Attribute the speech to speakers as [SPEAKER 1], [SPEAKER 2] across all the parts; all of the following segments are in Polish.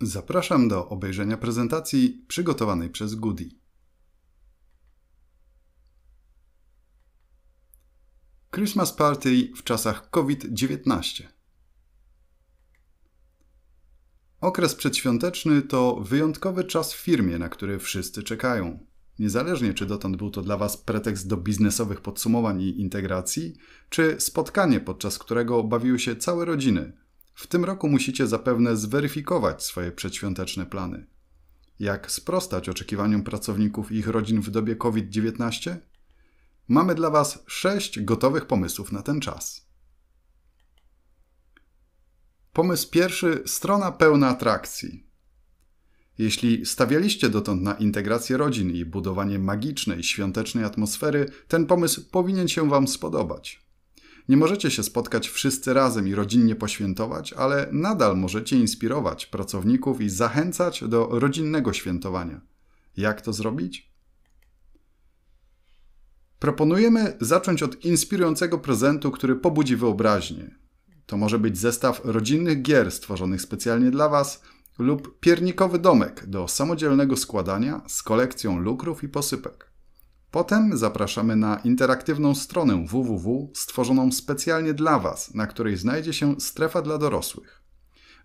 [SPEAKER 1] Zapraszam do obejrzenia prezentacji przygotowanej przez Goody. Christmas Party w czasach COVID-19 Okres przedświąteczny to wyjątkowy czas w firmie, na który wszyscy czekają. Niezależnie czy dotąd był to dla Was pretekst do biznesowych podsumowań i integracji, czy spotkanie, podczas którego bawiły się całe rodziny – w tym roku musicie zapewne zweryfikować swoje przedświąteczne plany. Jak sprostać oczekiwaniom pracowników i ich rodzin w dobie COVID-19? Mamy dla Was sześć gotowych pomysłów na ten czas. Pomysł pierwszy: strona pełna atrakcji. Jeśli stawialiście dotąd na integrację rodzin i budowanie magicznej, świątecznej atmosfery, ten pomysł powinien się Wam spodobać. Nie możecie się spotkać wszyscy razem i rodzinnie poświętować, ale nadal możecie inspirować pracowników i zachęcać do rodzinnego świętowania. Jak to zrobić? Proponujemy zacząć od inspirującego prezentu, który pobudzi wyobraźnię. To może być zestaw rodzinnych gier stworzonych specjalnie dla Was lub piernikowy domek do samodzielnego składania z kolekcją lukrów i posypek. Potem zapraszamy na interaktywną stronę www stworzoną specjalnie dla Was, na której znajdzie się strefa dla dorosłych.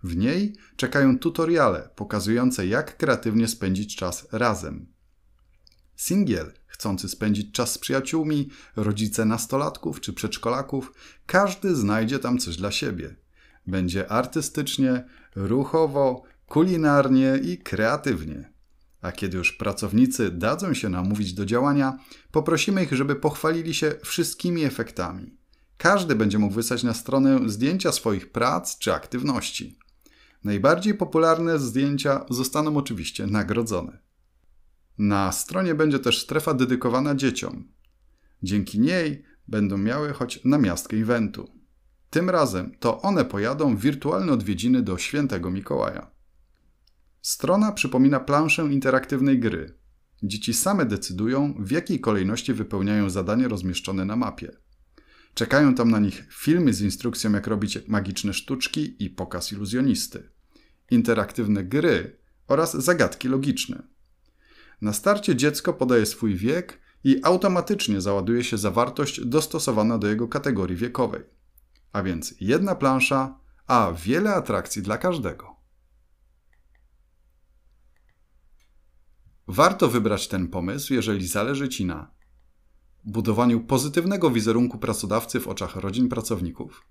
[SPEAKER 1] W niej czekają tutoriale pokazujące, jak kreatywnie spędzić czas razem. Singiel, chcący spędzić czas z przyjaciółmi, rodzice nastolatków czy przedszkolaków, każdy znajdzie tam coś dla siebie. Będzie artystycznie, ruchowo, kulinarnie i kreatywnie. A kiedy już pracownicy dadzą się namówić do działania, poprosimy ich, żeby pochwalili się wszystkimi efektami. Każdy będzie mógł wysłać na stronę zdjęcia swoich prac czy aktywności. Najbardziej popularne zdjęcia zostaną oczywiście nagrodzone. Na stronie będzie też strefa dedykowana dzieciom. Dzięki niej będą miały choć namiastkę eventu. Tym razem to one pojadą w wirtualne odwiedziny do świętego Mikołaja. Strona przypomina planszę interaktywnej gry. Dzieci same decydują, w jakiej kolejności wypełniają zadanie rozmieszczone na mapie. Czekają tam na nich filmy z instrukcją, jak robić magiczne sztuczki i pokaz iluzjonisty, interaktywne gry oraz zagadki logiczne. Na starcie dziecko podaje swój wiek i automatycznie załaduje się zawartość dostosowana do jego kategorii wiekowej. A więc jedna plansza, a wiele atrakcji dla każdego. Warto wybrać ten pomysł, jeżeli zależy Ci na budowaniu pozytywnego wizerunku pracodawcy w oczach rodzin pracowników,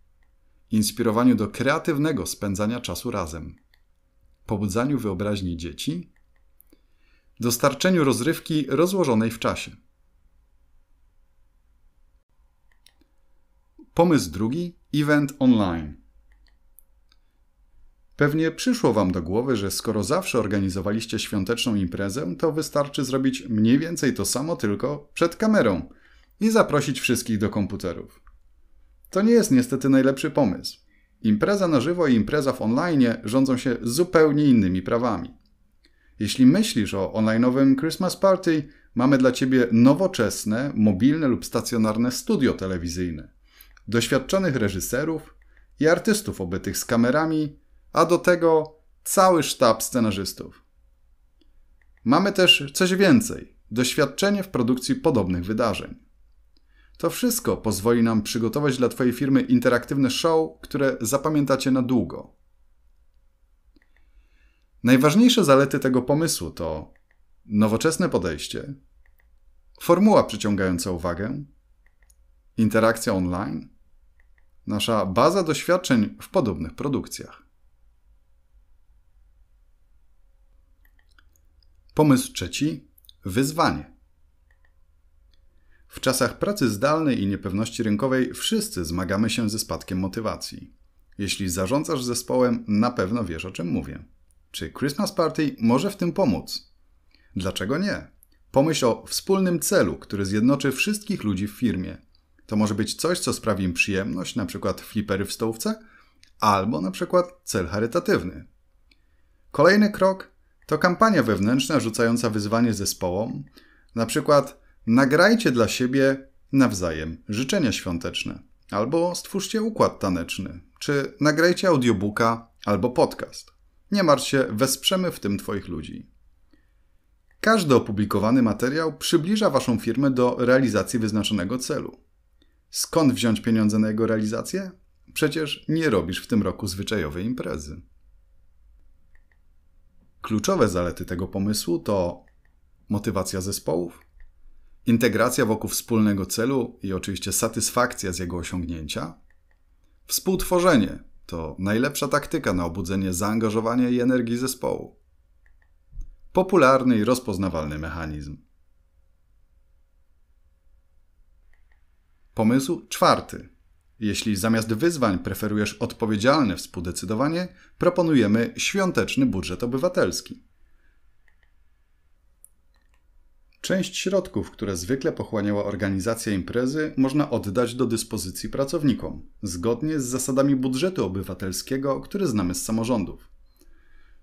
[SPEAKER 1] inspirowaniu do kreatywnego spędzania czasu razem, pobudzaniu wyobraźni dzieci, dostarczeniu rozrywki rozłożonej w czasie. Pomysł drugi: event online. Pewnie przyszło Wam do głowy, że skoro zawsze organizowaliście świąteczną imprezę, to wystarczy zrobić mniej więcej to samo, tylko przed kamerą i zaprosić wszystkich do komputerów. To nie jest niestety najlepszy pomysł. Impreza na żywo i impreza w online rządzą się zupełnie innymi prawami. Jeśli myślisz o onlineowym Christmas Party, mamy dla Ciebie nowoczesne, mobilne lub stacjonarne studio telewizyjne, doświadczonych reżyserów i artystów obytych z kamerami, a do tego cały sztab scenarzystów. Mamy też coś więcej doświadczenie w produkcji podobnych wydarzeń. To wszystko pozwoli nam przygotować dla Twojej firmy interaktywne show, które zapamiętacie na długo. Najważniejsze zalety tego pomysłu to nowoczesne podejście, formuła przyciągająca uwagę, interakcja online, nasza baza doświadczeń w podobnych produkcjach. Pomysł trzeci wyzwanie. W czasach pracy zdalnej i niepewności rynkowej wszyscy zmagamy się ze spadkiem motywacji. Jeśli zarządzasz zespołem, na pewno wiesz o czym mówię. Czy Christmas Party może w tym pomóc? Dlaczego nie? Pomyśl o wspólnym celu, który zjednoczy wszystkich ludzi w firmie. To może być coś, co sprawi im przyjemność, np. flipery w stołówce, albo np. cel charytatywny. Kolejny krok to kampania wewnętrzna rzucająca wyzwanie zespołom, na przykład nagrajcie dla siebie nawzajem życzenia świąteczne, albo stwórzcie układ taneczny, czy nagrajcie audiobooka albo podcast. Nie martw się, wesprzemy w tym Twoich ludzi. Każdy opublikowany materiał przybliża Waszą firmę do realizacji wyznaczonego celu. Skąd wziąć pieniądze na jego realizację? Przecież nie robisz w tym roku zwyczajowej imprezy. Kluczowe zalety tego pomysłu to motywacja zespołów, integracja wokół wspólnego celu i oczywiście satysfakcja z jego osiągnięcia, współtworzenie to najlepsza taktyka na obudzenie zaangażowania i energii zespołu, popularny i rozpoznawalny mechanizm. Pomysł czwarty jeśli zamiast wyzwań preferujesz odpowiedzialne współdecydowanie, proponujemy świąteczny budżet obywatelski. Część środków, które zwykle pochłaniała organizacja imprezy, można oddać do dyspozycji pracownikom, zgodnie z zasadami budżetu obywatelskiego, który znamy z samorządów.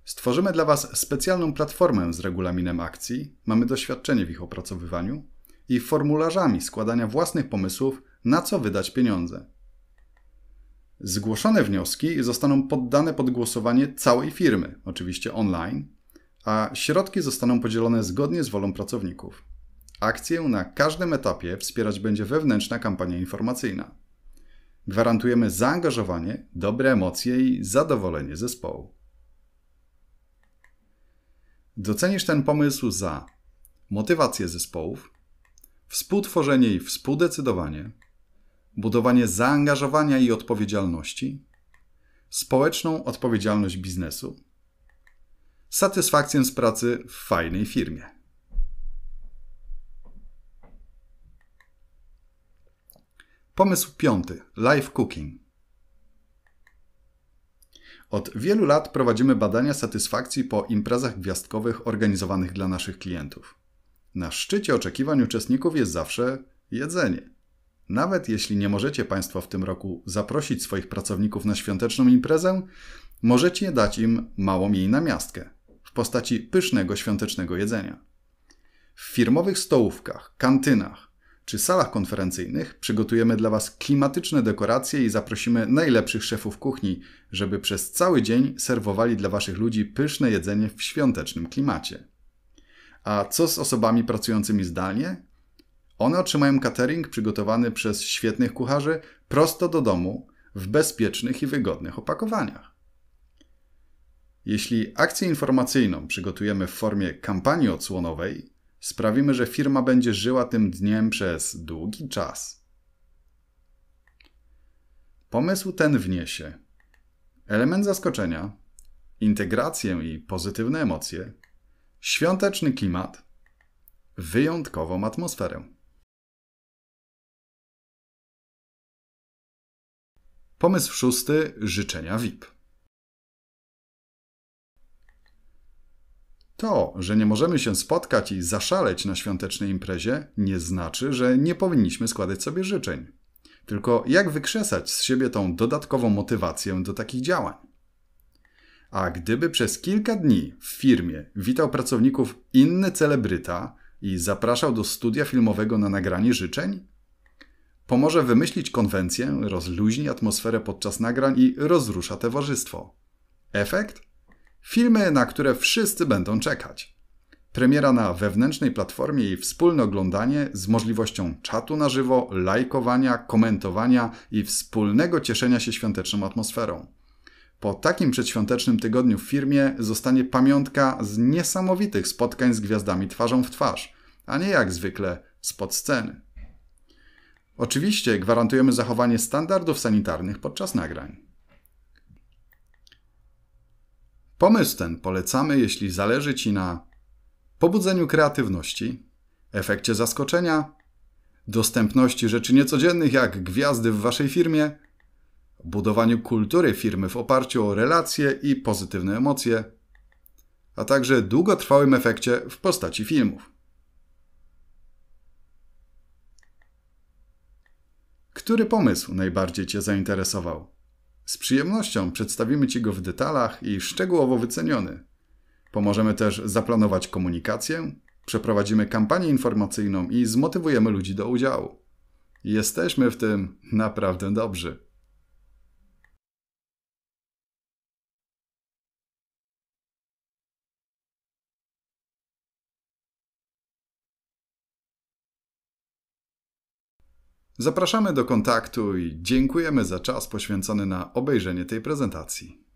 [SPEAKER 1] Stworzymy dla Was specjalną platformę z regulaminem akcji, mamy doświadczenie w ich opracowywaniu i formularzami składania własnych pomysłów, na co wydać pieniądze. Zgłoszone wnioski zostaną poddane pod głosowanie całej firmy, oczywiście online, a środki zostaną podzielone zgodnie z wolą pracowników. Akcję na każdym etapie wspierać będzie wewnętrzna kampania informacyjna. Gwarantujemy zaangażowanie, dobre emocje i zadowolenie zespołu. Docenisz ten pomysł za motywację zespołów, współtworzenie i współdecydowanie, budowanie zaangażowania i odpowiedzialności, społeczną odpowiedzialność biznesu, satysfakcję z pracy w fajnej firmie. Pomysł piąty: live cooking. Od wielu lat prowadzimy badania satysfakcji po imprezach gwiazdkowych organizowanych dla naszych klientów. Na szczycie oczekiwań uczestników jest zawsze jedzenie. Nawet jeśli nie możecie Państwo w tym roku zaprosić swoich pracowników na świąteczną imprezę, możecie dać im małą jej namiastkę w postaci pysznego świątecznego jedzenia. W firmowych stołówkach, kantynach czy salach konferencyjnych przygotujemy dla Was klimatyczne dekoracje i zaprosimy najlepszych szefów kuchni, żeby przez cały dzień serwowali dla Waszych ludzi pyszne jedzenie w świątecznym klimacie. A co z osobami pracującymi zdalnie, one otrzymają catering przygotowany przez świetnych kucharzy prosto do domu w bezpiecznych i wygodnych opakowaniach. Jeśli akcję informacyjną przygotujemy w formie kampanii odsłonowej, sprawimy, że firma będzie żyła tym dniem przez długi czas. Pomysł ten wniesie element zaskoczenia, integrację i pozytywne emocje, świąteczny klimat, wyjątkową atmosferę. Pomysł szósty życzenia VIP. To, że nie możemy się spotkać i zaszaleć na świątecznej imprezie, nie znaczy, że nie powinniśmy składać sobie życzeń. Tylko jak wykrzesać z siebie tą dodatkową motywację do takich działań? A gdyby przez kilka dni w firmie witał pracowników inny celebryta i zapraszał do studia filmowego na nagranie życzeń, Pomoże wymyślić konwencję, rozluźni atmosferę podczas nagrań i rozrusza towarzystwo. Efekt? Filmy, na które wszyscy będą czekać. Premiera na wewnętrznej platformie i wspólne oglądanie z możliwością czatu na żywo, lajkowania, komentowania i wspólnego cieszenia się świąteczną atmosferą. Po takim przedświątecznym tygodniu w firmie zostanie pamiątka z niesamowitych spotkań z gwiazdami twarzą w twarz, a nie jak zwykle spod sceny. Oczywiście gwarantujemy zachowanie standardów sanitarnych podczas nagrań. Pomysł ten polecamy, jeśli zależy Ci na pobudzeniu kreatywności, efekcie zaskoczenia, dostępności rzeczy niecodziennych jak gwiazdy w Waszej firmie, budowaniu kultury firmy w oparciu o relacje i pozytywne emocje, a także długotrwałym efekcie w postaci filmów. Który pomysł najbardziej Cię zainteresował? Z przyjemnością przedstawimy Ci go w detalach i szczegółowo wyceniony. Pomożemy też zaplanować komunikację, przeprowadzimy kampanię informacyjną i zmotywujemy ludzi do udziału. Jesteśmy w tym naprawdę dobrzy. Zapraszamy do kontaktu i dziękujemy za czas poświęcony na obejrzenie tej prezentacji.